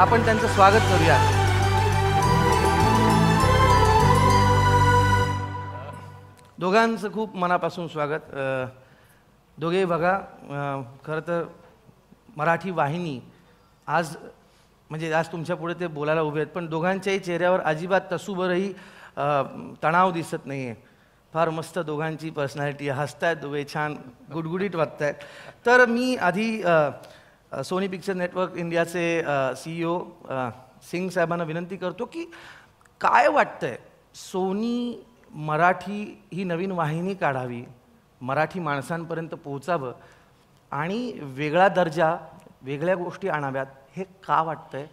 आपण त्यांचं स्वागत करूया दोघांचं खूप मनापासून स्वागत दोघे बघा खरं तर मराठी वाहिनी आज म्हणजे आज तुमच्या पुढे ते बोलायला उभे आहेत पण दोघांच्याही चेहऱ्यावर अजिबात तसूबरही तणाव दिसत नाही आहे फार मस्त दोघांची पर्सनॅलिटी आहेत दोघे छान गुडगुडीत आहेत तर मी आधी सोनी पिक्चर नेटवर्क इंडियाचे सीईओ सिंग साहेबांना विनंती करतो की काय वाटतंय सोनी मराठी ही नवीन वाहिनी काढावी मराठी माणसांपर्यंत पोहोचावं आणि वेगळा दर्जा वेगळ्या गोष्टी आणाव्यात हे का वाटतंय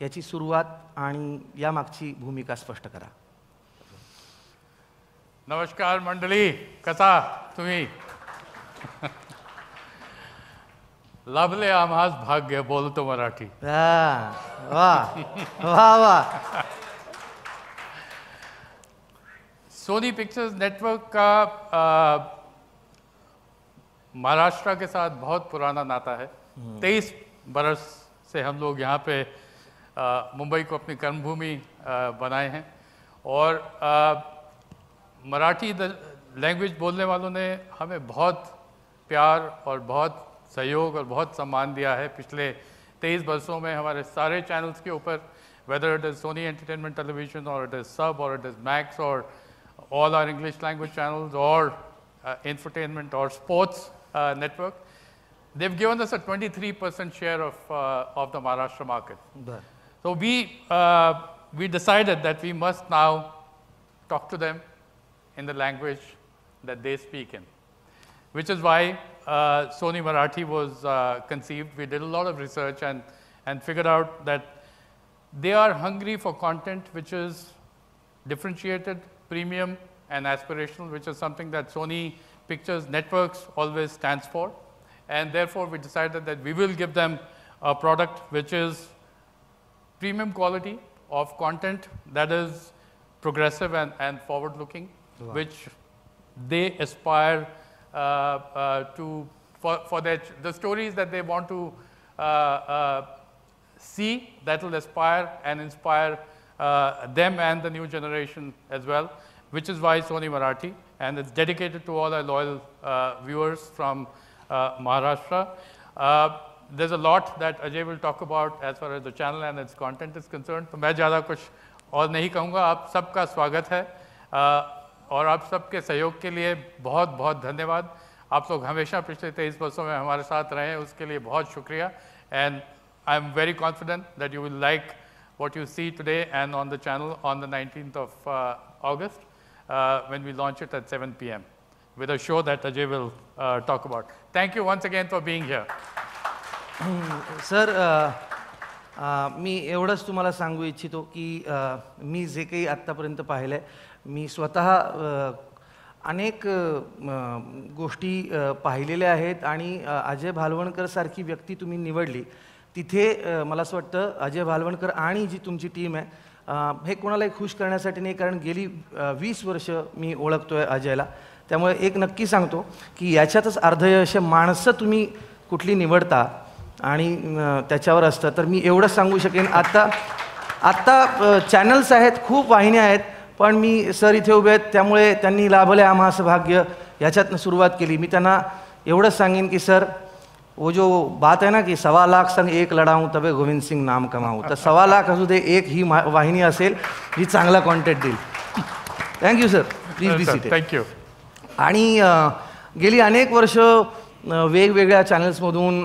याची सुरुवात आणि यामागची भूमिका स्पष्ट करा नमस्कार मंडळी कसा तुम्ही लाभले आमाज भाग्य बोलतो मराठी सोनी पिक्चर्स नेटवर्क का महाराष्ट्र के साथ बहुत पुराना नाता है हम्म. तेईस बरस से हम लोग यहाँ पे मुंबई को अपनी कर्मभूमि बनाए हैं और मराठी लैंग्वेज बोलने वालों ने हमें बहुत प्यार और बहुत सहयोग और बहुत सम्मान दिया है पिछले तेईस वर्षों में हमारे सारे चैनल्स के ऊपर whether it is Sony entertainment television और इट इज़ सब और इट इज़ मैक्स और all are English language channels और इंफरटेनमेंट और sports network they've given us a 23% share of, uh, of the Maharashtra market. So we, uh, we decided that we must now talk to them in the language that they speak in, which is why uh, Sony Marathi was uh, conceived, we did a lot of research and, and figured out that they are hungry for content which is differentiated, premium, and aspirational, which is something that Sony Pictures Networks always stands for. And therefore, we decided that we will give them a product which is premium quality of content that is progressive and, and forward-looking, which they aspire uh, uh, to, for, for their, the stories that they want to uh, see that will aspire and inspire them and the new generation as well, which is why Sony Marathi, and it's dedicated to all our loyal viewers from Maharashtra. there's a lot that Ajay will talk about as far as the channel and its content is concerned. So, मैं ज़्यादा कुछ और नहीं कहूँगा आप सबका Welcome and आप सबके सहयोग के लिए बहुत बहुत धन्यवाद आप लोग हमेशा पिछले तेईस वर्षों में what you see today and on the channel on the 19th of uh, August uh, when we launch it at 7 p.m. with a show that Ajay will uh, talk about. Thank you once again for being here. मी एवढंच तुम्हाला सांगू इच्छितो की मी जे काही आत्तापर्यंत पाहिलं आहे मी स्वतः अनेक गोष्टी पाहिलेल्या आहेत आणि अजय भालवणकरसारखी व्यक्ती तुम्ही निवडली तिथे मला असं वाटतं अजय भालवणकर आणि जी तुमची टीम आहे हे कोणालाही खुश करण्यासाठी नाही कारण गेली वीस वर्ष मी ओळखतो आहे अजयला त्यामुळे एक नक्की सांगतो की याच्यातच अर्धयश माणसं तुम्ही कुठली निवडता आणि त्याच्यावर असतं तर मी एवढंच सांगू शकेन आत्ता आत्ता चॅनल्स आहेत खूप वाहिन्या आहेत पण मी सर इथे उभे आहेत त्यामुळे त्यांनी लाभले आम्हा असं भाग्य ह्याच्यातनं सुरुवात केली मी त्यांना एवढंच सांगेन की सर वो जो बात आहे ना की सवा लाख संग एक लढाऊ तबे गोविंद सिंग नाम कमावू तर सवा लाख असू दे एक ही वाहिनी असेल जी चांगला कॉन्टॅक्ट देईल thank you sir please B C thank you आणि गेली अनेक वर्ष वेगवेगळ्या चॅनल्समधून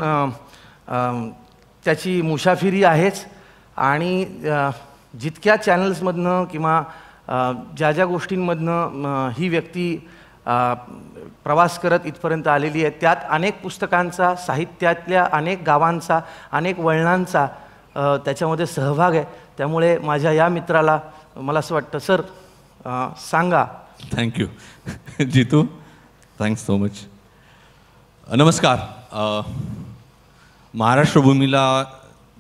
त्याची मुसाफिरी आहेच आणि जितक्या चॅनल्समधनं किंवा ज्या ज्या गोष्टींमधनं ही व्यक्ती प्रवास करत इथपर्यंत आलेली आहे त्यात अनेक पुस्तकांचा साहित्यातल्या अनेक गावांचा अनेक वळणांचा त्याच्यामध्ये सहभाग आहे त्यामुळे माझ्या या मित्राला मला असं वाटतं सर सांगा thank you Jitu thanks so much नमस्कार महाराष्ट्रभूमीला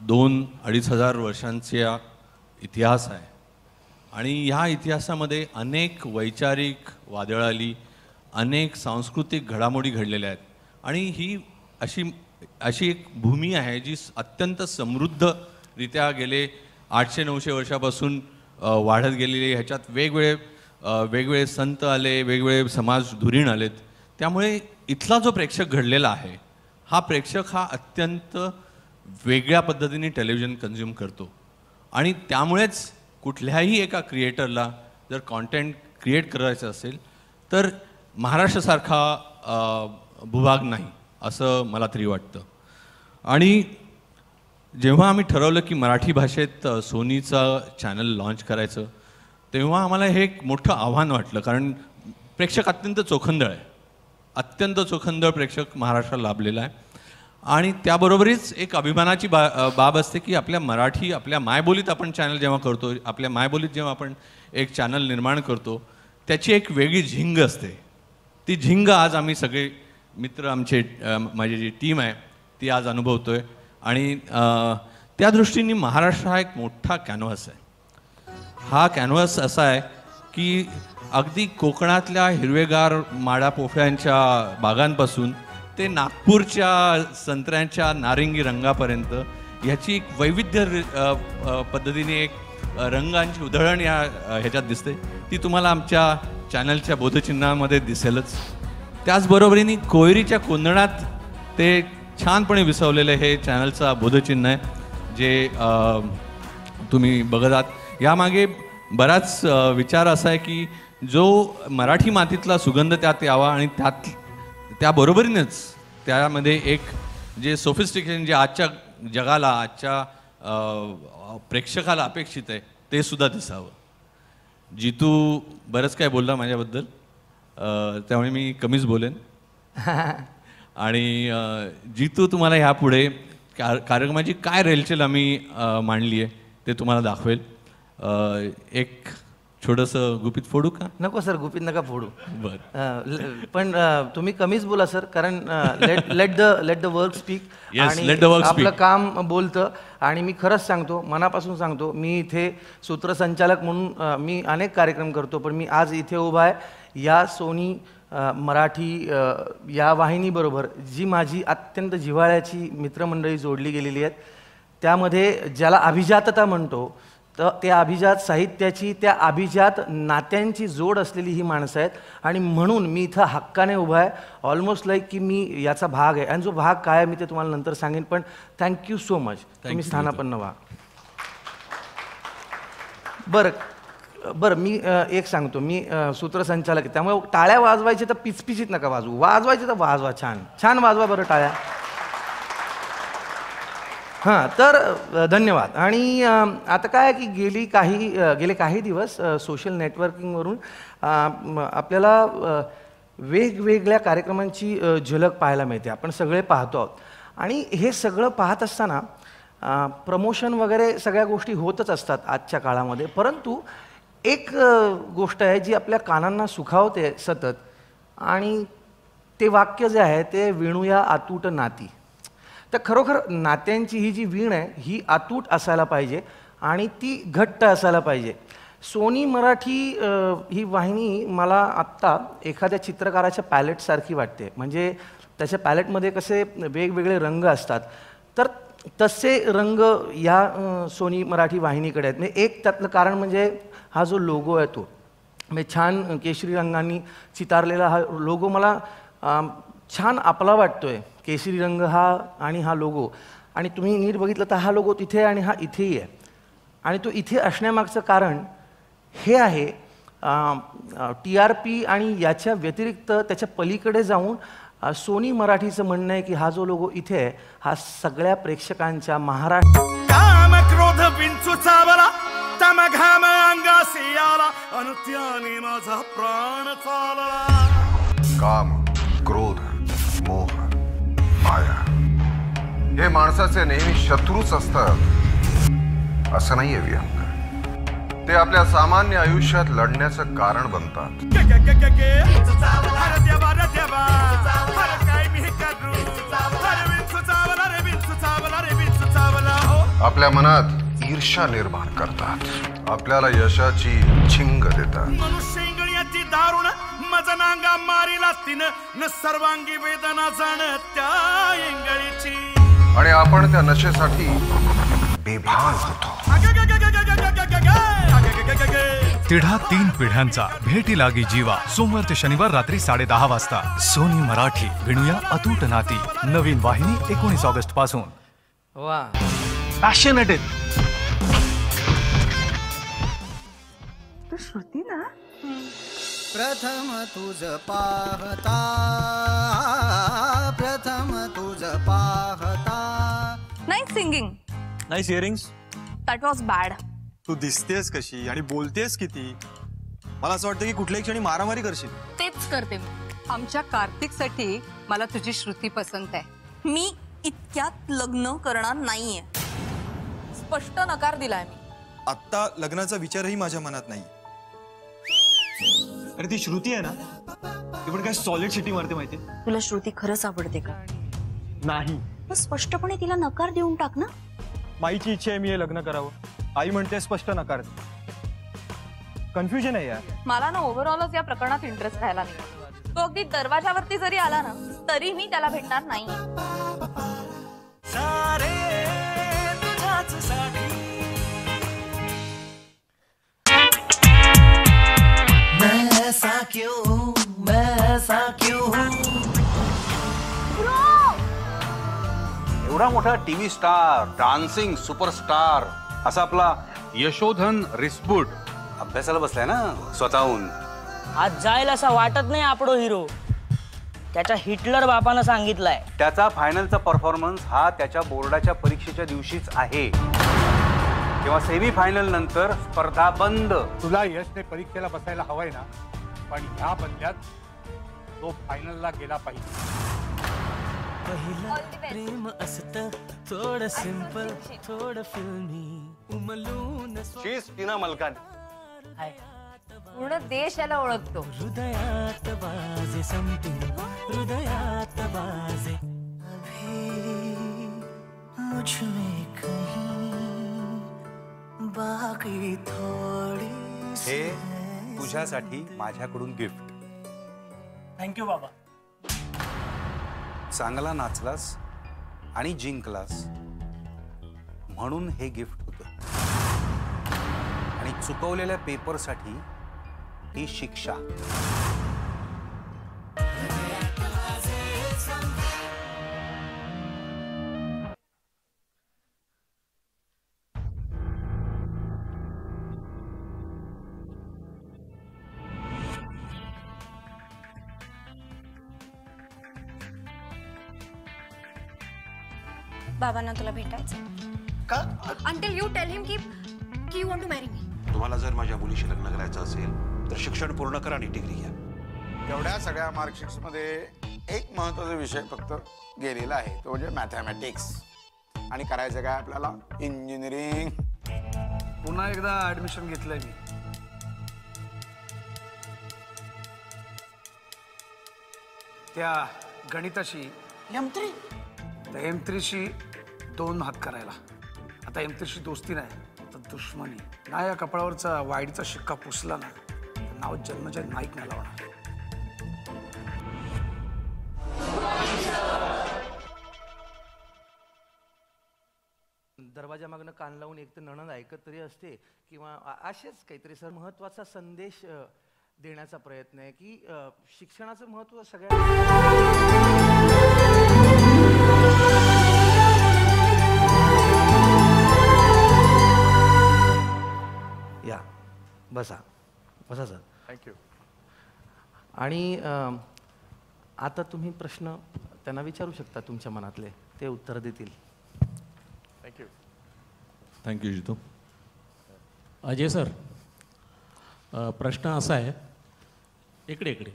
दोन अडीच हजार वर्षांचा इतिहास आहे आणि ह्या इतिहासामध्ये अनेक वैचारिक वादळ आली अनेक सांस्कृतिक घडामोडी घडलेल्या आहेत आणि ही अशी अशी एक भूमी आहे जी अत्यंत समृद्धरित्या गेले आठशे नऊशे वर्षापासून वाढत गेलेली ह्याच्यात वेगवेगळे वेगवेगळे संत आले वेगवेगळे समाज धुरीण आलेत त्यामुळे इथला जो प्रेक्षक घडलेला आहे हा प्रेक्षक हा अत्यंत वेगळ्या पद्धतीने टेलिव्हिजन कन्झ्युम करतो आणि त्यामुळेच कुठल्याही एका क्रिएटरला जर कॉन्टेंट क्रिएट करायचं असेल तर महाराष्ट्रासारखा भूभाग नाही असं मला तरी वाटतं आणि जेव्हा आम्ही ठरवलं की मराठी भाषेत सोनीचा चॅनल लॉन्च करायचं तेव्हा आम्हाला हे एक मोठं आव्हान वाटलं कारण प्रेक्षक अत्यंत चोखंदळ आहे अत्यंत चोखंदळ प्रेक्षक महाराष्ट्राला लाभलेला आहे आणि त्याबरोबरीच एक अभिमानाची बा बाब असते की आपल्या मराठी आपल्या मायबोलीत आपण चॅनल जेव्हा करतो आपल्या मायबोलीत जेव्हा आपण एक चॅनल निर्माण करतो त्याची एक वेगळी झिंग असते ती झिंग आज आम्ही सगळे मित्र आमचे माझी जी टीम आहे ती आज अनुभवतो आहे आणि त्या दृष्टीने महाराष्ट्र हा एक मोठा कॅनव्हास आहे हा कॅनव्हास असा आहे की अगदी कोकणातल्या हिरवेगार पोफळ्यांच्या बागांपासून ते नागपूरच्या संत्र्यांच्या नारिंगी रंगापर्यंत ह्याची एक वैविध्य पद्धतीने एक रंगांची उधळण या ह्याच्यात दिसते ती तुम्हाला आमच्या चॅनलच्या बोधचिन्हामध्ये दिसेलच त्याचबरोबरीने कोयरीच्या कोंदणात ते छानपणे विसवलेलं हे चॅनलचा बोधचिन्ह आहे जे तुम्ही बघत आहात यामागे बराच विचार असा आहे की जो मराठी मातीतला सुगंध त्यात यावा आणि त्यात त्याबरोबरीनंच त्यामध्ये एक जे सोफिस्टिकेशन जे आजच्या जगाला आजच्या प्रेक्षकाला अपेक्षित आहे ते सुद्धा दिसावं जितू बरंच काय बोलला माझ्याबद्दल त्यामुळे मी कमीच बोलेन आणि जितू तुम्हाला ह्यापुढे कार कार्यक्रमाची काय रेलचेल आम्ही मांडली आहे ते तुम्हाला दाखवेल एक छोटस गुपित फोडू का नको सर गुपित नका फोडू बर पण तुम्ही कमीच बोला सर कारण let the let the work speak आणि आपलं काम बोलतं आणि मी खरंच सांगतो मनापासून सांगतो मी इथे सूत्रसंचालक म्हणून मी अनेक कार्यक्रम करतो पण मी आज इथे उभा आहे या सोनी मराठी या वाहिनीबरोबर जी माझी अत्यंत जिव्हाळ्याची मित्रमंडळी जोडली गेलेली आहेत त्यामध्ये ज्याला अभिजातता म्हणतो तर त्या अभिजात साहित्याची त्या अभिजात नात्यांची जोड असलेली ही माणसं आहेत आणि म्हणून मी इथं हक्काने उभा आहे ऑलमोस्ट लाईक की मी याचा भाग आहे आणि जो भाग काय आहे मी ते तुम्हाला नंतर सांगेन पण थँक्यू सो मच तुम्ही स्थानापन्न व्हा बरं बरं मी एक सांगतो मी सूत्रसंचालक आहे त्यामुळे टाळ्या वाजवायचे तर पिचपिचीत नका वाजवू वाजवायचे तर वाजवा छान छान वाजवा बरं टाळ्या हां तर धन्यवाद आणि आता काय की गेली काही गेले काही दिवस सोशल नेटवर्किंगवरून आपल्याला वेगवेगळ्या कार्यक्रमांची झलक पाहायला मिळते आपण सगळे पाहतो आहोत आणि हे सगळं पाहत असताना प्रमोशन वगैरे सगळ्या गोष्टी होतच असतात आजच्या काळामध्ये परंतु एक गोष्ट आहे जी आपल्या कानांना सुखावते सतत आणि ते वाक्य जे आहे ते विणूया आतूट नाती तर खरोखर नात्यांची ही जी वीण आहे ही आतूट असायला पाहिजे आणि ती घट्ट असायला पाहिजे सोनी मराठी ही वाहिनी मला आत्ता एखाद्या चित्रकाराच्या पॅलेटसारखी वाटते म्हणजे त्याच्या पॅलेटमध्ये कसे वेगवेगळे रंग असतात तर तसे रंग या सोनी मराठी वाहिनीकडे आहेत म्हणजे एक त्यातलं कारण म्हणजे हा जो लोगो आहे तो म्हणजे छान केशरी रंगांनी चितारलेला हा लोगो मला छान आपला वाटतो आहे केशरी रंग हा आणि हा लोगो आणि तुम्ही नीट बघितलं तर हा लोगो तिथे आणि हा इथेही आहे आणि तो इथे असण्यामागचं कारण हे आहे टी आर पी आणि याच्या व्यतिरिक्त त्याच्या पलीकडे जाऊन सोनी मराठीचं म्हणणं आहे की हा जो लोगो इथे आहे हा सगळ्या प्रेक्षकांच्या महाराष्ट्र क्रोध घाम माझा प्राण चालला काम क्रोध माया हे माणसाचे नेहमी शत्रूच असतात असं नाहीये व्यंग ते आपल्या सामान्य आयुष्यात लढण्याचं कारण बनतात आपल्या मनात ईर्षा निर्माण करतात आपल्याला यशाची छिंग देतात दारुण नांगा मारीला तिनं न सर्वांगी वेदना जाण त्या आणि आपण त्या नशेसाठी बेभान होतो तिढा तीन पिढ्यांचा भेटी लागी जीवा सोमवार ते शनिवार रात्री साडे दहा वाजता सोनी मराठी विणूया अतूट नाती नवीन वाहिनी एकोणीस ऑगस्ट पासून वा श्रुती ना प्रथम तुझ पाहता प्रथम तुझ पाहता nice singing nice earrings that was bad तू दिसतेस कशी आणि बोलतेस किती मला असं वाटतं की कुठल्याही क्षणी मारामारी करशील तेच करते मी आमच्या कार्तिक साठी मला तुझी श्रुती पसंत आहे मी इतक्यात लग्न करणार नाहीये स्पष्ट नकार दिलाय मी आत्ता लग्नाचा विचारही माझ्या मनात नाही अरे ती श्रुती आहे ना ती पण काय सॉलिड शिटी मारते माहिती तुला श्रुती खरंच आवडते का नाही स्पष्टपणे तिला नकार देऊन टाक ना माईची इच्छा आहे मी हे लग्न करावं आई म्हणते स्पष्ट नकार कन्फ्युजन आहे यार मला ना ओव्हरऑलच या प्रकरणात इंटरेस्ट राहिला नाही तो अगदी दरवाजावरती जरी आला ना तरी मी त्याला भेटणार नाही सारे एवढा मोठा टीव्ही स्टार डान्सिंग सुपरस्टार असा आपला यशोधन रिसबुट अभ्यासाला बसलाय ना स्वतःहून आज जाईल असा वाटत नाही आपडो हिरो त्याच्या हिटलर बापानं सांगितलंय त्याचा फायनलचा परफॉर्मन्स हा त्याच्या बोर्डाच्या परीक्षेच्या दिवशीच आहे किंवा सेमी फायनल नंतर स्पर्धा बंद तुला यशने परीक्षेला बसायला हवंय ना पण ह्या बदल्यात तो फायनलला गेला पाहिजे पहिला पहिलं प्रेम असत थोड सिंपल थोड फिल्मी उमलून शीस शीज टीना मलकान पूर्ण देश याला ओळखतो हृदयात बाजे समथिंग हृदयात बाजे अभी मुझ में कहीं बाकी थोड़ी हे तुझ्यासाठी माझ्याकडून गिफ्ट थँक्यू बाबा चांगला नाचलास आणि जिंकलास म्हणून हे गिफ्ट होतं आणि चुकवलेल्या पेपरसाठी ही शिक्षा बाबांना तुला भेटायचं का अंटिल यू टेल हिम की की you want to marry me तुम्हाला जर माझ्या मुलीशी लग्न करायचं असेल तर शिक्षण पूर्ण करा आणि डिग्री घ्या एवढ्या सगळ्या मार्कशीट्स मध्ये एक महत्त्वाचा विषय फक्त गेलेला आहे तो म्हणजे मॅथेमॅटिक्स आणि करायचं काय आपल्याला इंजिनिअरिंग पुन्हा एकदा ऍडमिशन घेतलंय मी त्या गणिताशी यमत्री यमत्रीशी एम थ्रीशी दोन हात करायला आता एमतेशी दोस्ती नाही तर दुश्मनी ना या कपाळावरचा वाईडचा शिक्का पुसला ना नाव जन्मजय नाईक नाही लावणार दरवाजा मागणं कान लावून एक तर नणंद ऐकत तरी असते किंवा असेच काहीतरी सर महत्वाचा संदेश देण्याचा प्रयत्न आहे की शिक्षणाचं महत्व सगळ्या बसा बसा सर थँक्यू आणि आता तुम्ही प्रश्न त्यांना विचारू शकता तुमच्या मनातले ते उत्तर देतील thank you thank you Jitu Ajay sir प्रश्न असा आहे इकडे इकडे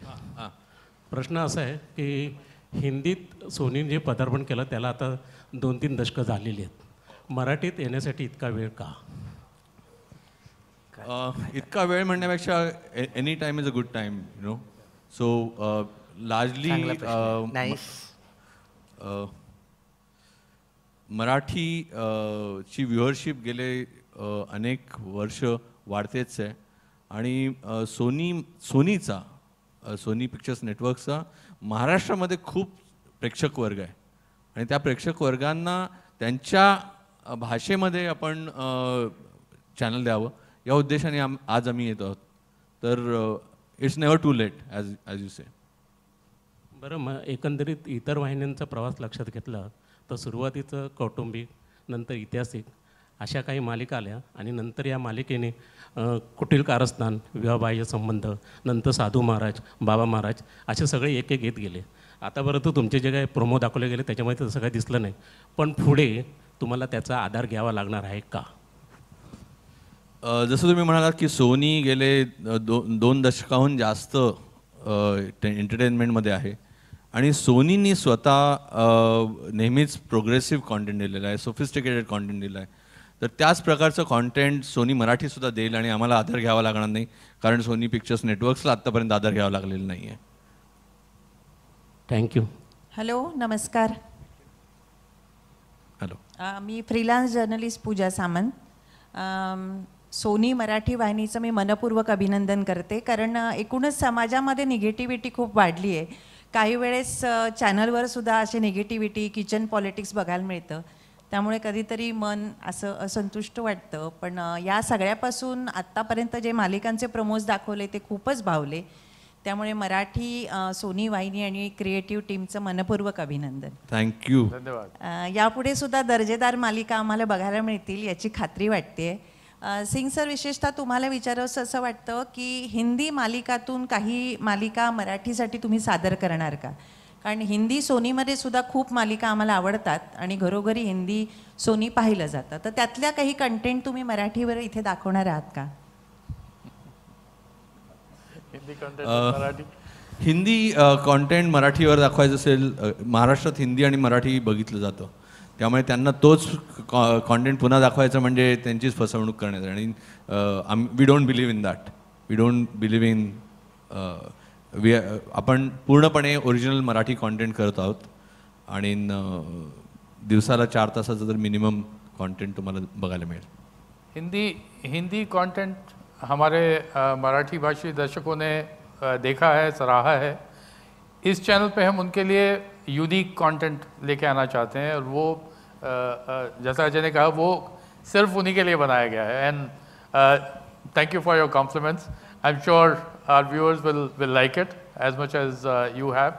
प्रश्न असा आहे की हिंदीत सोनीने जे पदार्पण केलं त्याला आता दोन तीन दशकं झालेली आहेत मराठीत येण्यासाठी इतका वेळ का Uh, इतका वेळ म्हणण्यापेक्षा any time is a good time you know so largely Marathi uh, ची व्ह्युअरशिप गेले uh, अनेक वर्ष वाढतेच आहे आणि सोनी सोनीचा सोनी पिक्चर्स नेटवर्कचा महाराष्ट्रामध्ये खूप प्रेक्षक वर्ग आहे आणि त्या प्रेक्षक वर्गांना त्यांच्या भाषेमध्ये आपण चॅनल द्यावं या उद्देशाने आम आज आम्ही येत आहोत तर it's never too late as as you say बरं मग एकंदरीत इतर वाहिन्यांचा प्रवास लक्षात घेतला तर सुरुवातीचं कौटुंबिक नंतर ऐतिहासिक अशा काही मालिका आल्या आणि नंतर या मालिकेने कुटील कारस्थान विवाहबाह्य संबंध नंतर साधू महाराज बाबा महाराज असे सगळे एक एक येत गेले आतापर्यंत तुमचे जे काही प्रोमो दाखवले गेले त्याच्यामध्ये तसं काही दिसलं नाही पण पुढे तुम्हाला त्याचा आधार घ्यावा लागणार आहे का जसं तुम्ही म्हणालात की सोनी गेले दो दोन दशकाहून जास्त एंटरटेनमेंटमध्ये आहे आणि सोनीनी स्वतः नेहमीच प्रोग्रेसिव्ह कॉन्टेंट दिलेला आहे सोफिस्टिकेटेड कॉन्टेंट दिला आहे तर त्याच प्रकारचं कॉन्टेंट सोनी मराठीसुद्धा देईल आणि आम्हाला आधार घ्यावा लागणार नाही कारण सोनी पिक्चर्स नेटवर्क्सला आत्तापर्यंत आधार घ्यावा लागलेला नाही आहे थँक्यू हॅलो नमस्कार हॅलो मी freelance journalist Pooja Samant Sony Marathi वाहिनीचं मी मनपूर्वक अभिनंदन करते कारण एकूणच समाजामध्ये निगेटिव्हिटी खूप वाढली आहे काही वेळेस चॅनलवर सुद्धा असे निगेटिव्हिटी किचन पॉलिटिक्स बघायला मिळतं त्यामुळे कधीतरी मन असं असंतुष्ट वाटतं पण या सगळ्यापासून आत्तापर्यंत जे मालिकांचे प्रमोज दाखवले ते खूपच भावले त्यामुळे मराठी सोनी वाहिनी आणि क्रिएटिव्ह टीमचं मनपूर्वक अभिनंदन थँक्यू धन्यवाद यापुढे सुद्धा दर्जेदार मालिका आम्हाला बघायला मिळतील याची खात्री वाटते सिंग सर विशेषतः तुम्हाला विचारावंसं असं वाटतं की हिंदी मालिकातून काही मालिका मराठीसाठी तुम्ही सादर करणार का कारण हिंदी सोनीमध्ये सुद्धा खूप मालिका आम्हाला आवडतात आणि घरोघरी हिंदी सोनी पाहिलं जातं तर त्यातल्या काही कंटेंट तुम्ही मराठीवर इथे दाखवणार आहात का हिंदी म्हणजे हिंदी कॉन्टेंट मराठीवर दाखवायचं असेल महाराष्ट्रात हिंदी आणि मराठी बघितलं जातं त्यामुळे त्यांना तोच कॉ कॉन्टेंट पुन्हा दाखवायचं म्हणजे त्यांचीच फसवणूक करण्याचं आणि um we don't believe in that we don't believe in we आपण पूर्णपणे ओरिजिनल मराठी कॉन्टेंट करत आहोत आणि दिवसाला चार तासाचा तर मिनिमम कॉन्टेंट तुम्हाला बघायला मिळेल हिंदी हिंदी कॉन्टेंट हमारे मराठी भाषी दर्शकों ने देखा है सराहा है इस चॅनल पे हम उनके लिए यूनिक content, लेके आना चाहते हैं और वो आ, आ, जैसा अजय ने कहा वो सिर्फ उन्हीं के लिए बनाया गया है and thank you for your compliments I am sure our viewers will will like it as much as you have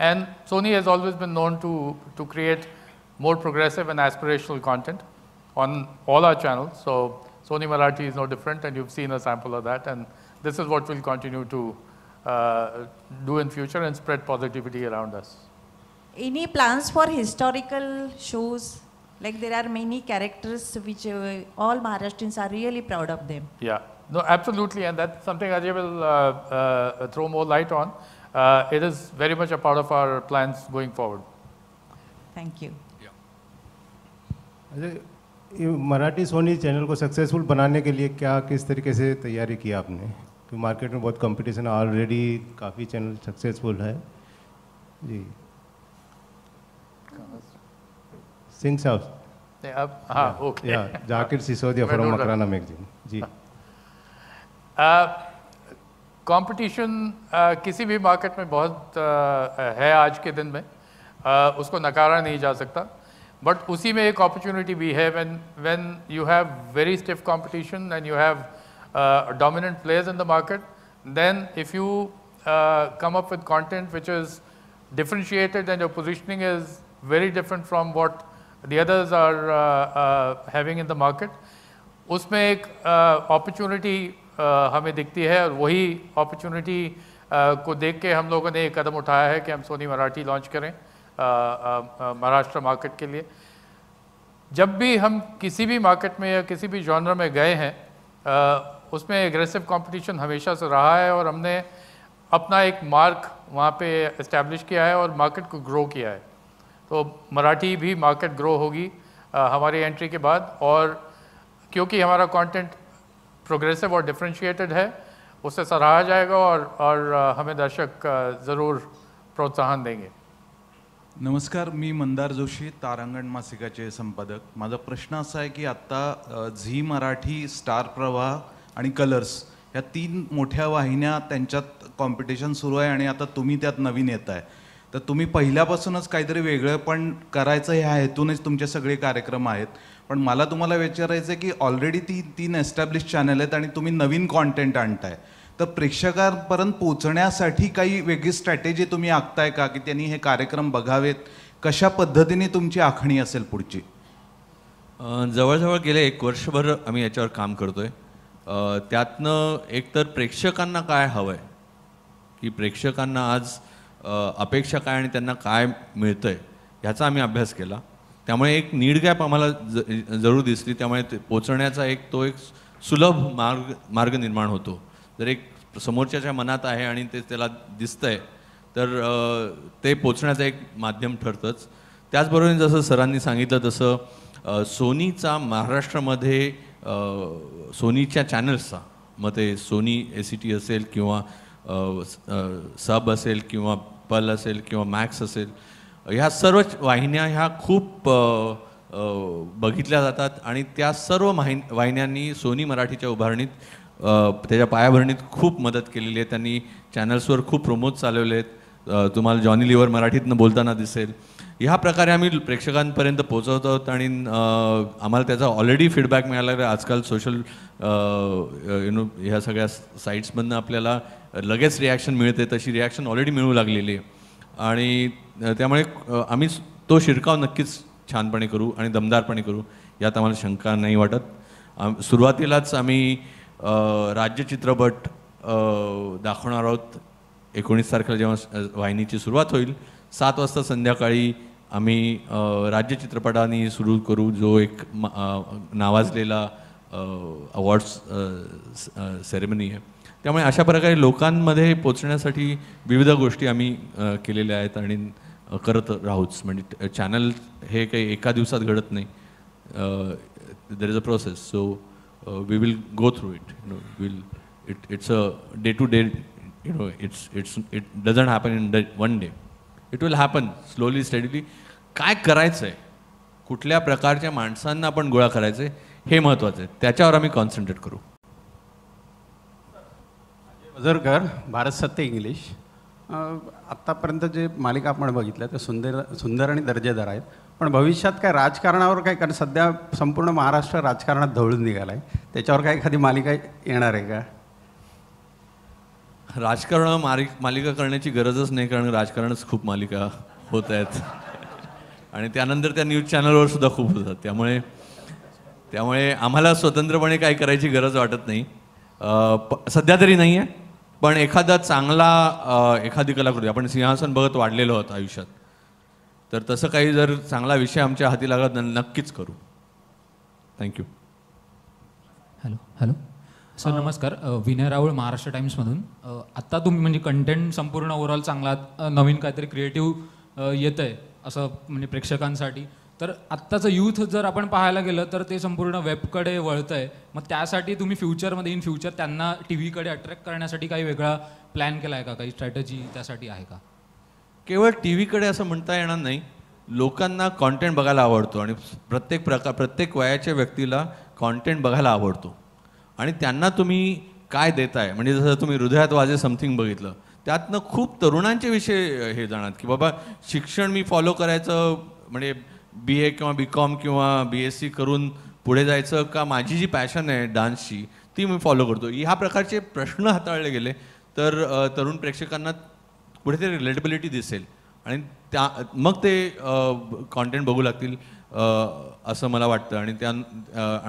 and Sony has always been known to to create more progressive and aspirational content on all our channels. So Sony Marathi is no different, and you've seen a sample of that. And this is what we'll continue to uh, do in future and spread positivity around us. Any plans for historical shows? Like there are many characters which uh, all Maharashtrians are really proud of them. Yeah, no, absolutely, and that's something Ajay will uh, uh, throw more light on. it is very much a part of our plans going forward. Thank you. Yeah. ये Marathi Sony channel को successful बनाने के लिए क्या किस तरीके से तैयारी की आपने क्योंकि मार्केट में बहुत कंपटीशन ऑलरेडी काफ़ी चैनल सक्सेसफुल है जी सिंह साहब अब हाँ ओके या जाकिर सिसोदिया फ्रॉम मकराना मैगजीन जी कंपटीशन किसी भी मार्केट में बहुत uh, है आज के दिन में uh, उसको नकारा नहीं जा सकता बट उसी में एक अपॉर्चुनिटी भी है when when you have very stiff competition and you have dominant players in the market then if you come up with with content which is differentiated and your positioning is from the others are uh, uh, having in the market, उसमें एक opportunity uh, uh, हमें दिखती है और वही opportunity uh, को देख के हम लोगों ने एक कदम उठाया है कि हम सोनी मराठी लॉन्च करें महाराष्ट्र uh, मार्केट के लिए जब भी हम किसी भी मार्केट में या किसी भी जॉनर में गए हैं उसमें एग्रेसिव कंपटीशन हमेशा से रहा है और हमने अपना एक मार्क वहाँ पे इस्टेब्लिश किया है और मार्केट को ग्रो किया है तो मराठी भी मार्केट ग्रो होगी हमारी एंट्री के बाद और क्योंकि हमारा कंटेंट प्रोग्रेसिव और डिफ्रेंशिएटेड है उसे सराहा जाएगा और और हमें दर्शक ज़रूर प्रोत्साहन देंगे नमस्कार मी मंदार जोशी तारांगण मासिकाचे संपादक माझा प्रश्न असा आहे की आत्ता झी मराठी स्टार प्रवाह आणि कलर्स ह्या तीन मोठ्या वाहिन्या त्यांच्यात कॉम्पिटिशन सुरू आहे आणि आता तुम्ही त्यात नवीन येत आहे तर तुम्ही पहिल्यापासूनच काहीतरी वेगळं पण करायचं ह्या हेतूनच तुमचे सगळे कार्यक्रम आहेत पण मला तुम्हाला विचारायचं आहे की ऑलरेडी ती तीन एस्टॅब्लिश चॅनल आहेत आणि तुम्ही नवीन कॉन्टेंट आणताय तर प्रेक्षकांपर्यंत पोचण्यासाठी काही वेगळी स्ट्रॅटेजी तुम्ही आखताय का की त्यांनी हे कार्यक्रम बघावेत कशा पद्धतीने तुमची आखणी असेल पुढची जवळजवळ गेले एक वर्षभर आम्ही याच्यावर काम करतोय त्यातनं एकतर प्रेक्षकांना काय हवं आहे की प्रेक्षकांना आज अपेक्षा काय आणि त्यांना काय मिळतं आहे ह्याचा आम्ही अभ्यास केला त्यामुळे एक नीड गॅप आम्हाला ज जरूर दिसली त्यामुळे ते पोचण्याचा एक तो एक सुलभ मार्ग मार्ग निर्माण होतो जर एक समोरच्याच्या मनात आहे आणि ते त्याला दिसतं आहे तर ते पोचण्याचं एक माध्यम ठरतंच त्याचबरोबर जसं सरांनी सांगितलं तसं सोनीचा महाराष्ट्रामध्ये सोनीच्या चॅनल्सचा मग ते सोनी ए सी टी असेल किंवा सब असेल किंवा पल असेल किंवा मॅक्स असेल ह्या सर्व वाहिन्या ह्या खूप बघितल्या जातात आणि त्या सर्व माहि वाहिन्यांनी सोनी मराठीच्या उभारणीत त्याच्या पायाभरणीत खूप मदत केलेली आहे त्यांनी चॅनल्सवर खूप प्रमोद चालवले आहेत तुम्हाला जॉनी लिव्हर मराठीतनं बोलताना दिसेल ह्या प्रकारे आम्ही प्रेक्षकांपर्यंत पोचवत आहोत आणि आम्हाला त्याचा ऑलरेडी फीडबॅक मिळाला आजकाल सोशल यु नो ह्या सगळ्या साईट्समधनं आपल्याला लगेच रिॲक्शन मिळते तशी रिॲक्शन ऑलरेडी मिळू लागलेली आहे आणि त्यामुळे आम्ही तो शिरकाव नक्कीच छानपणे करू आणि दमदारपणे करू यात आम्हाला शंका नाही वाटत सुरुवातीलाच आम्ही राज्य चित्रपट दाखवणार आहोत एकोणीस तारखेला जेव्हा वाहिनीची सुरुवात होईल सात वाजता संध्याकाळी आम्ही राज्य चित्रपटाने सुरू करू जो एक नावाजलेला अवॉर्ड्स सेरेमनी आहे त्यामुळे अशा प्रकारे लोकांमध्ये पोचण्यासाठी विविध गोष्टी आम्ही केलेल्या आहेत आणि करत राहूच म्हणजे चॅनल हे काही एका दिवसात घडत नाही there is a process so we will go through it no will it it's a day to day you know it's it's it doesn't happen in one day it will happen happen slowly काय करायचं आहे कुठल्या प्रकारच्या माणसांना आपण गोळा करायचं आहे हे महत्त्वाचं आहे त्याच्यावर आम्ही कॉन्सन्ट्रेट करू जरकर भारत सत्य इंग्लिश आत्तापर्यंत जे मालिका आपण बघितल्या त्या सुंदर सुंदर आणि दर्जेदार आहेत पण भविष्यात काय राजकारणावर काय कारण सध्या संपूर्ण महाराष्ट्र राजकारणात धवळून निघाला आहे त्याच्यावर काय एखादी मालिका येणार आहे का राजकारण मालिक मालिका करण्याची गरजच नाही कारण राजकारणच खूप मालिका होत आहेत आणि त्यानंतर त्या न्यूज चॅनलवर सुद्धा खूप होतात त्यामुळे त्यामुळे आम्हाला स्वतंत्रपणे काय करायची गरज वाटत नाही सध्या तरी नाही आहे पण एखादा चांगला एखादी कलाकृती आपण सिंहासन बघत वाढलेलो आहोत आयुष्यात तर तसं काही जर चांगला विषय आमच्या हाती लागला तर नक्कीच करू थँक्यू हॅलो हॅलो सर नमस्कार विनय राऊळ महाराष्ट्र टाईम्समधून आत्ता तुम्ही म्हणजे कंटेंट संपूर्ण ओव्हरऑल चांगला नवीन काहीतरी क्रिएटिव्ह येत आहे असं म्हणजे प्रेक्षकांसाठी तर आत्ताचं यूथ जर आपण पाहायला गेलं तर ते संपूर्ण वेबकडे वळतं आहे मग त्यासाठी तुम्ही फ्युचरमध्ये इन फ्युचर त्यांना टी व्हीकडे अट्रॅक्ट करण्यासाठी काही वेगळा प्लॅन केला आहे का काही स्ट्रॅटजी त्यासाठी आहे का केवळ टी व्हीकडे असं म्हणता येणार नाही लोकांना कॉन्टेंट बघायला आवडतो आणि प्रत्येक प्रकार प्रत्येक वयाच्या व्यक्तीला कॉन्टेंट बघायला आवडतो आणि त्यांना तुम्ही काय देताय म्हणजे जसं तुम्ही हृदयात वाजे समथिंग बघितलं त्यातनं खूप तरुणांचे विषय हे जाणार की बाबा शिक्षण मी फॉलो करायचं म्हणजे बी ए किंवा बी कॉम किंवा बी एस सी करून पुढे जायचं का माझी जी पॅशन आहे डान्सची ती मी फॉलो करतो ह्या प्रकारचे प्रश्न हाताळले गेले तर तरुण प्रेक्षकांना कुठेतरी रिलेटेबिलिटी दिसेल आणि त्या मग ते कॉन्टेंट बघू लागतील असं मला वाटतं आणि त्या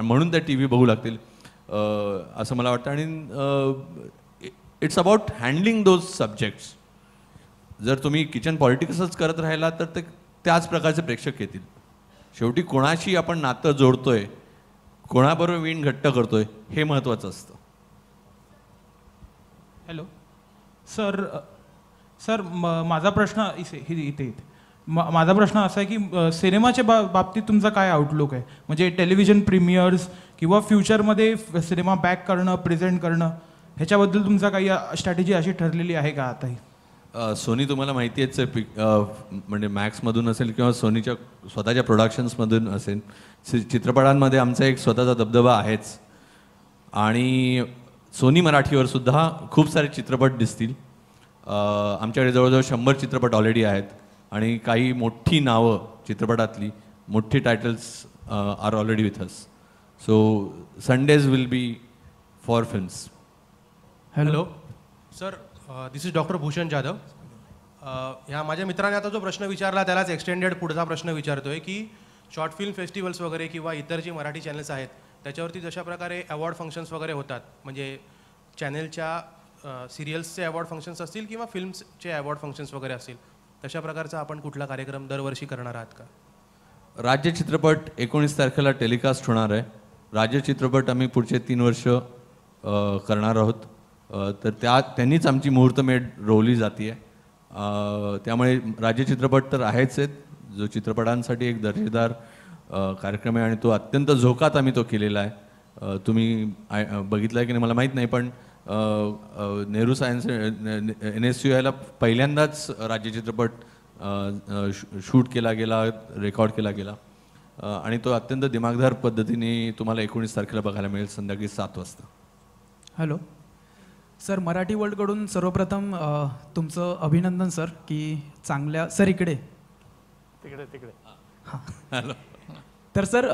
म्हणून त्या टी व्ही बघू लागतील असं मला वाटतं आणि it's about handling those subjects जर तुम्ही किचन पॉलिटिक्सच करत राहिला तर ते त्याच प्रकारचे प्रेक्षक येतील शेवटी कोणाशी आपण नातं जोडतोय कोणाबरोबर वीण घट्ट करतोय हे महत्त्वाचं असतं हॅलो सर सर म माझा प्रश्न इथे इथे इथे मा माझा प्रश्न असा आहे की सिनेमाच्या बा बाबतीत तुमचा काय आउटलुक आहे म्हणजे टेलिव्हिजन प्रीमियर्स किंवा फ्युचरमध्ये सिनेमा बॅक करणं प्रेझेंट करणं ह्याच्याबद्दल तुमचा काही स्ट्रॅटेजी अशी ठरलेली आहे का आताही सोनी तुम्हाला माहिती आहेच पिक म्हणजे मॅक्समधून असेल किंवा सोनीच्या स्वतःच्या प्रोडक्शन्समधून असेल चित्रपटांमध्ये आमचा एक स्वतःचा दबदबा आहेच आणि सोनी मराठीवर सुद्धा खूप सारे चित्रपट दिसतील आमच्याकडे जवळजवळ शंभर चित्रपट ऑलरेडी आहेत आणि काही मोठी नावं चित्रपटातली मोठी titles are already with us so Sundays will be for films hello sir this is doctor Bhushan Jadhav ह्या माझ्या मित्राने आता जो प्रश्न विचारला त्यालाच एक्सटेंडेड पुढचा प्रश्न विचारतो आहे की शॉर्ट फिल्म फेस्टिवल्स वगैरे किंवा इतर जे मराठी चॅनल्स आहेत त्याच्यावरती जशा प्रकारे अवॉर्ड फंक्शन्स वगैरे होतात म्हणजे चॅनेलच्या सिरियल्सचे अवॉर्ड फंक्शन्स असतील किंवा फिल्म्सचे अवॉर्ड फंक्शन्स वगैरे असतील तशा प्रकारचा आपण कुठला कार्यक्रम दरवर्षी करणार आहात का राज्य चित्रपट एकोणीस तारखेला टेलिकास्ट होणार आहे राज्य चित्रपट आम्ही पुढचे तीन वर्ष करणार आहोत तर त्या त्यांनीच आमची मुहूर्तमेढ रोवली जाती आहे त्यामुळे राज्य चित्रपट तर आहेच आहेत जो चित्रपटांसाठी एक दर्जेदार कार्यक्रम आहे आणि तो अत्यंत झोकात आम्ही तो केलेला आहे तुम्ही बघितला आहे की नाही मला माहीत नाही पण नेहरू सायन्स एन एस यू आयला पहिल्यांदाच राज्य चित्रपट शूट केला गेला रेकॉर्ड केला गेला आणि तो अत्यंत दिमागदार पद्धतीने तुम्हाला एकोणीस तारखेला बघायला मिळेल संध्याकाळी सात वाजता हॅलो सर मराठी वर्ल्डकडून सर्वप्रथम तुमचं अभिनंदन सर की चांगल्या सर इकडे तिकडे तिकडे हां तर सर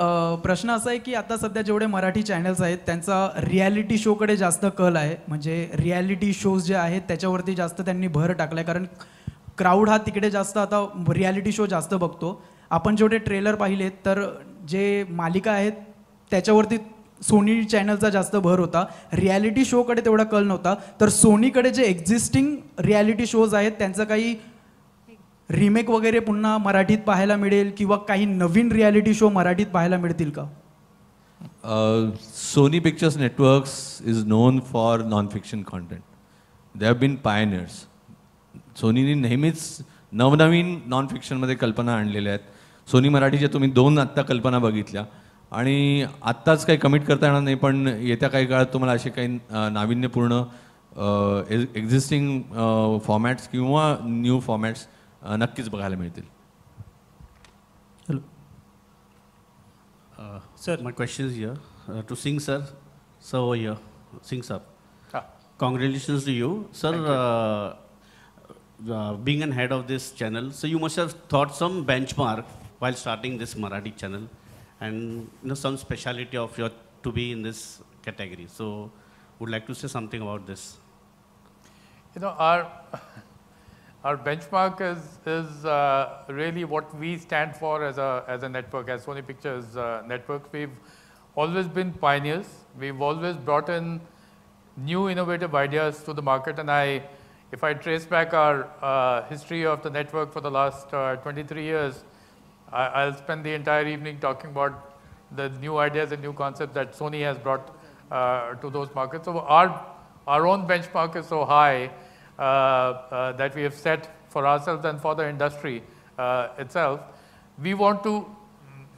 प्रश्न असा आहे की आता सध्या जेवढे मराठी चॅनल्स आहेत त्यांचा रियालिटी शोकडे जास्त कल आहे म्हणजे रियालिटी शोज जे आहेत त्याच्यावरती जास्त त्यांनी भर टाकला आहे कारण क्राऊड हा तिकडे जास्त आता रियालिटी शो जास्त बघतो आपण जेवढे ट्रेलर पाहिलेत तर जे मालिका आहेत त्याच्यावरती सोनी चॅनलचा जास्त भर होता रियालिटी शोकडे तेवढा कल नव्हता तर सोनीकडे जे एक्झिस्टिंग रियालिटी शोज आहेत त्यांचं काही रिमेक वगैरे पुन्हा मराठीत पाहायला मिळेल किंवा काही नवीन रियालिटी शो मराठीत पाहायला मिळतील का Sony pictures networks is known for non fiction content they have been pioneers सोनीने नेहमीच नवनवीन नॉन फिक्शनमध्ये कल्पना आणलेल्या आहेत सोनी मराठीच्या तुम्ही दोन आत्ता कल्पना बघितल्या आणि आत्ताच काही कमिट करता येणार नाही पण येत्या काही काळात तुम्हाला असे काही नाविन्यपूर्ण एक्झिस्टिंग फॉर्मॅट्स किंवा न्यू फॉर्मॅट्स नक्कीच बघायला मिळतील hello sir my question is your to Singh sir स य सिंग सर का to to you sir uh, head head of this channel sir you have thought some benchmark why starting this Marathi channel and you know, some speciality of your to be in this category. So would like to say something about this. You know, our, our benchmark is, is uh, really what we stand for as a, as a network, as Sony Pictures uh, network. We've always been pioneers. We've always brought in new innovative ideas to the market. And I, if I trace back our uh, history of the network for the last uh, 23 years, I, will spend the entire evening talking about the new ideas and new concepts that Sony has brought uh, to those markets. So our, our own benchmark is so high uh, uh, that we have set for ourselves and for the industry uh, itself. We want to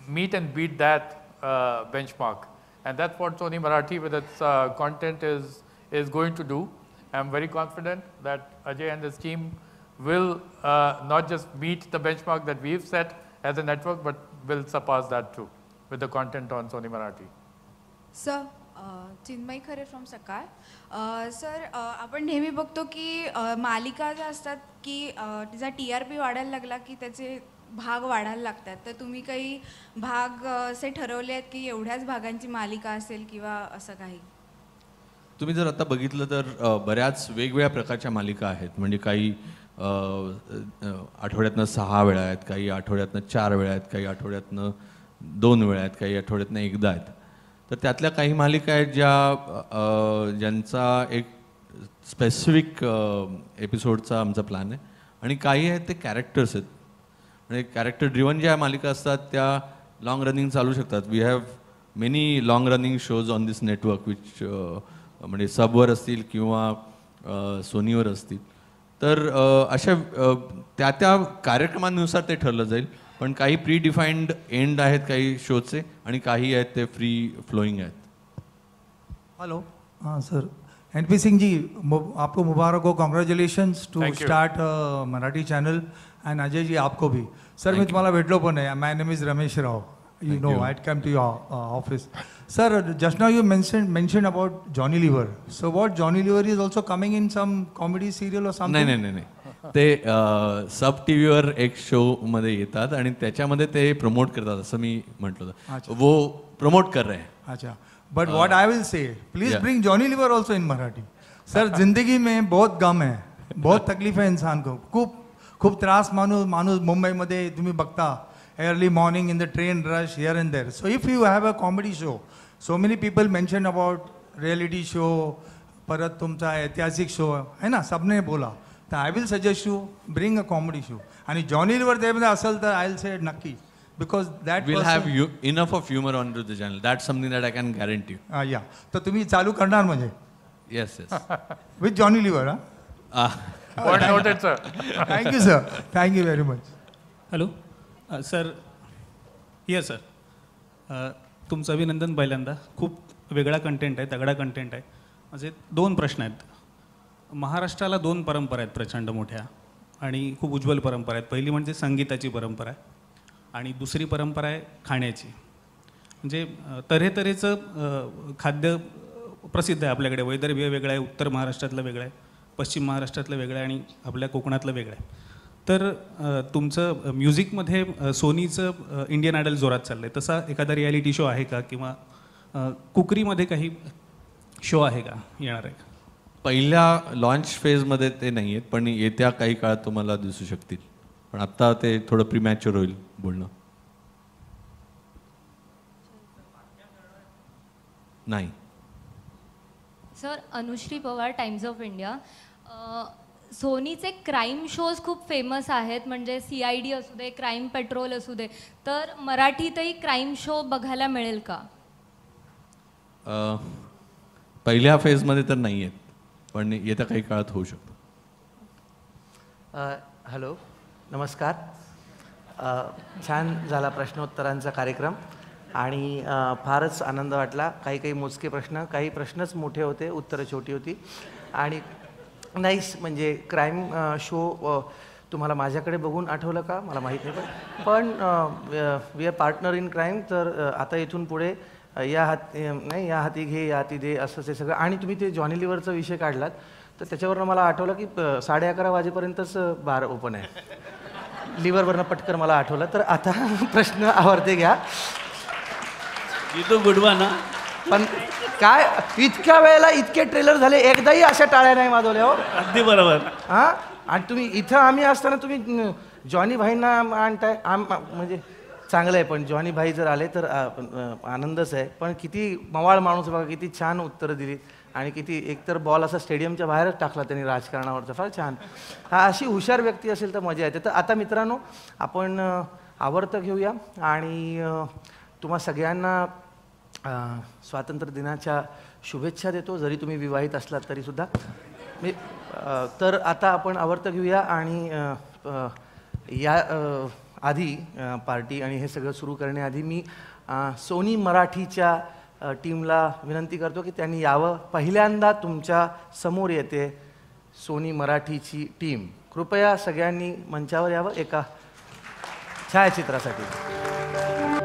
meet and beat that uh, benchmark. And that's what Sony Marathi with its uh, content is, is going to do. I'm very confident that Ajay and his team will not just meet the benchmark that we've set, as a network, but will surpass that too with the content on Sony Marathi. Sir, Chinmayi Khare from सकाळ sir आपण नेहमी बघतो की uh, मालिका ज्या असतात की तिचा टी आर पी वाढायला लागला की त्याचे भाग वाढायला लागतात तर तुम्ही काही भाग uh, असे ठरवले आहेत की एवढ्याच भागांची मालिका असेल किंवा असं काही तुम्ही जर आता बघितलं तर बऱ्याच वेगवेगळ्या प्रकारच्या मालिका आहेत म्हणजे काही आठवड्यातनं सहा वेळा आहेत काही आठवड्यातनं चार वेळा आहेत काही आठवड्यातनं दोन वेळा आहेत काही आठवड्यातनं एकदा आहेत तर त्यातल्या काही मालिका आहेत ज्या ज्यांचा एक स्पेसिफिक एपिसोडचा आमचा प्लॅन आहे आणि काही आहेत ते कॅरेक्टर्स आहेत म्हणजे कॅरेक्टर ड्रिवन ज्या मालिका असतात त्या लाँग रनिंग चालू शकतात we have many long running shows on this network which म्हणजे सबवर असतील किंवा सोनीवर असतील तर अशा त्या त्या कार्यक्रमानुसार ते ठरलं जाईल पण काही प्री डिफाईंड एंड आहेत काही शोचे आणि काही आहेत ते फ्री फ्लोईंग आहेत हॅलो हां सर एन पी सिंगजी जी आपको मुबारक हो to start Marathi channel and Ajay ji आपको भी सर मी तुम्हाला भेटलो पण आहे my name is Ramesh Rao you know I came to your office Sir, uh, just now you mentioned mentioned about Johnny Lever. So what Johnny Lever is also coming in some comedy serial or something? नाही नाही नाही ते सब T व्हीवर एक show मध्ये येतात आणि त्याच्यामध्ये ते प्रमोट करतात असं मी म्हटलं वो प्रमोट कर रहे अच्छा but what I will say please bring Johnny Lever also in Marathi sir जिंदगी में बहुत गम है बहुत तकलीफ है इंसान को खूप खूप त्रास माणूस माणूस मुंबईमध्ये तुम्ही बघता early morning in the train rush here and there so if you have a comedy show so many people mention about reality show परत तुमचा ऐतिहासिक शो आहे ना सबने बोला तर I will suggest you bring a comedy show आणि जॉनीवर ते असेल तर आय विल से नक्की because that will have you enough of humour on to the channel that something that I can guarantee या तर तुम्ही चालू करणार म्हणजे yes yes with Johnny Lever हा thank you sir thank you very much hello sir yes sir तुमचं अभिनंदन पहिल्यांदा खूप वेगळा कंटेंट आहे तगडा कंटेंट आहे म्हणजे दोन प्रश्न आहेत महाराष्ट्राला दोन परंपरा आहेत प्रचंड मोठ्या आणि खूप उज्ज्वल परंपरा आहेत पहिली म्हणजे संगीताची परंपरा आहे आणि दुसरी परंपरा आहे खाण्याची म्हणजे तऱ्हेतऱ्हेचं खाद्य प्रसिद्ध आहे आपल्याकडे वैदर्भीय वेगळं आहे उत्तर महाराष्ट्रातलं वेगळं आहे पश्चिम महाराष्ट्रातलं वेगळं आहे आणि आपल्या कोकणातलं वेगळं आहे तर तुमचं म्युझिकमध्ये सोनीचं इंडियन आयडल जोरात चाललंय तसा एखादा रियालिटी शो आहे का किंवा कुकरीमध्ये काही शो आहे का येणार आहे पहिल्या लॉन्च फेजमध्ये ते नाही आहेत पण येत्या काही काळात तुम्हाला दिसू शकतील पण आत्ता ते थोडं प्रिमॅच्युअर होईल बोलणं नाही sir Anushri Pawar Times of India सोनीचे क्राईम शोज खूप फेमस आहेत म्हणजे सी आय डी असू दे क्राईम पेट्रोल असू दे तर मराठीतही क्राईम शो बघायला मिळेल का पहिल्या फेजमध्ये तर नाही आहेत पण येत्या काही काळात होऊ शकतो हॅलो नमस्कार छान झाला प्रश्नोत्तरांचा कार्यक्रम आणि फारच आनंद वाटला काही काही मोजके प्रश्न काही प्रश्नच मोठे होते उत्तरं छोटी होती आणि नाईस म्हणजे क्राईम शो तुम्हाला माझ्याकडे बघून आठवलं का मला माहीत नाही पण we are partner in crime तर आता इथून पुढे या हात नाही या हाती घे या हाती दे असं ते सगळं आणि तुम्ही ते जॉनी लिव्हरचा विषय काढलात तर त्याच्यावरनं मला आठवलं की साडे अकरा वाजेपर्यंतच बार ओपन आहे लिव्हरवरनं पटकर मला आठवलं तर आता प्रश्न आवडते घ्या गुडवा ना पण काय इतक्या वेळेला इतके ट्रेलर झाले एकदाही अशा टाळ्या नाही वाजवल्या हो अगदी बरोबर हा आणि तुम्ही इथं आम्ही असताना तुम्ही जॉनी भाईंना आणताय आम म्हणजे चांगलं आहे पण जॉनी भाई जर आले तर आनंदच आहे पण किती मवाळ माणूस बघा किती छान उत्तरं दिली आणि किती एकतर बॉल असा स्टेडियमच्या बाहेरच टाकला त्यांनी राजकारणावरचा फार छान हा अशी हुशार व्यक्ती असेल तर मजा येते तर आता मित्रांनो आपण आवर्त घेऊया आणि तुम्हा सगळ्यांना स्वातंत्र्य दिनाच्या शुभेच्छा देतो जरी तुम्ही विवाहित असलात तरीसुद्धा मी तर आता आपण आवर्त घेऊया आणि या आधी पार्टी आणि हे सगळं सुरू करण्याआधी मी सोनी मराठीच्या टीमला विनंती करतो की त्यांनी यावं पहिल्यांदा तुमच्या समोर येते सोनी मराठीची टीम कृपया सगळ्यांनी मंचावर यावं एका छायाचित्रासाठी